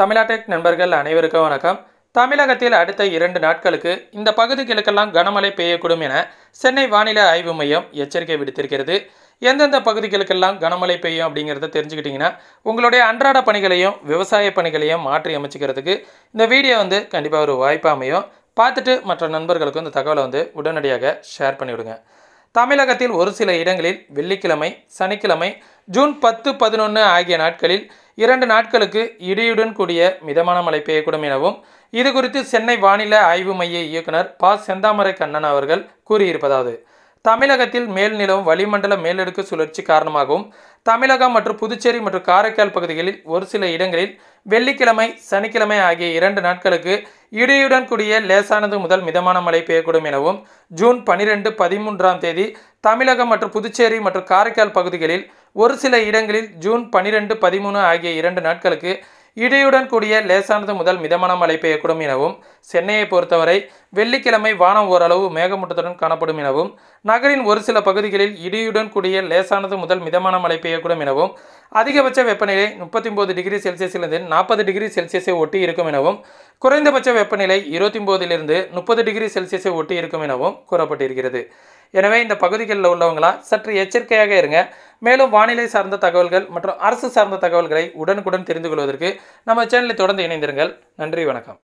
தமிழாடெக் நண்பர்கள் அனைவருக்கும் வணக்கம் தமிழகத்தில் அடுத்த இரண்டு நாட்களுக்கு இந்த பகுதிகளுக்கெல்லாம் கனமழை பெய்யக்கூடும் என சென்னை வானிலை ஆய்வு மையம் எச்சரிக்கை விடுத்திருக்கிறது எந்தெந்த பகுதிகளுக்கெல்லாம் கனமழை பெய்யும் அப்படிங்கிறத தெரிஞ்சுக்கிட்டிங்கன்னா உங்களுடைய அன்றாட பணிகளையும் விவசாய பணிகளையும் மாற்றி அமைச்சிக்கிறதுக்கு இந்த வீடியோ வந்து கண்டிப்பாக ஒரு வாய்ப்பாக அமையும் பார்த்துட்டு மற்ற நண்பர்களுக்கும் இந்த தகவலை வந்து உடனடியாக ஷேர் பண்ணிவிடுங்க தமிழகத்தில் ஒரு சில இடங்களில் வெள்ளிக்கிழமை சனிக்கிழமை ஜூன் பத்து பதினொன்று ஆகிய நாட்களில் இரண்டு நாட்களுக்கு இடியுடன் கூடிய மிதமான மழை பெய்யக்கூடும் எனவும் இது குறித்து சென்னை வானிலை ஆய்வு மைய இயக்குனர் ப செந்தாமரை கண்ணன் அவர்கள் கூறியிருப்பதாவது தமிழகத்தில் மேல் வளிமண்டல மேலடுக்கு சுழற்சி காரணமாகவும் தமிழகம் மற்றும் புதுச்சேரி மற்றும் காரைக்கால் பகுதிகளில் ஒரு சில இடங்களில் வெள்ளிக்கிழமை சனிக்கிழமை ஆகிய இரண்டு நாட்களுக்கு இடியுடன் கூடிய லேசானது முதல் மிதமான மழை பெய்யக்கூடும் எனவும் ஜூன் பனிரெண்டு பதிமூன்றாம் தேதி தமிழகம் மற்றும் புதுச்சேரி மற்றும் காரைக்கால் பகுதிகளில் ஒரு சில இடங்களில் ஜூன் பனிரெண்டு பதிமூணு ஆகிய இரண்டு நாட்களுக்கு இடியுடன் கூடிய லேசானது முதல் மிதமான மழை பெய்யக்கூடும் எனவும் சென்னையை பொறுத்தவரை வெள்ளிக்கிழமை வானம் ஓரளவு மேகமூட்டத்துடன் காணப்படும் எனவும் நகரின் ஒரு சில பகுதிகளில் இடியுடன் கூடிய லேசானது முதல் மிதமான மழை பெய்யக்கூடும் எனவும் அதிகபட்ச வெப்பநிலை முப்பத்தி ஒன்பது டிகிரி செல்சியஸிலிருந்து நாற்பது டிகிரி செல்சியஸை ஒட்டி இருக்கும் எனவும் குறைந்தபட்ச வெப்பநிலை இருபத்தி ஒன்பதிலிருந்து முப்பது டிகிரி செல்சியஸை ஒட்டி இருக்கும் எனவும் கூறப்பட்டிருக்கிறது எனவே இந்த பகுதிகளில் உள்ளவங்களாம் சற்று எச்சரிக்கையாக இருங்க மேலும் வானிலை சார்ந்த தகவல்கள் மற்றும் அரசு சார்ந்த தகவல்களை உடனுக்குடன் தெரிந்து கொள்வதற்கு நம்ம சேனலை தொடர்ந்து இணைந்திருங்கள் நன்றி வணக்கம்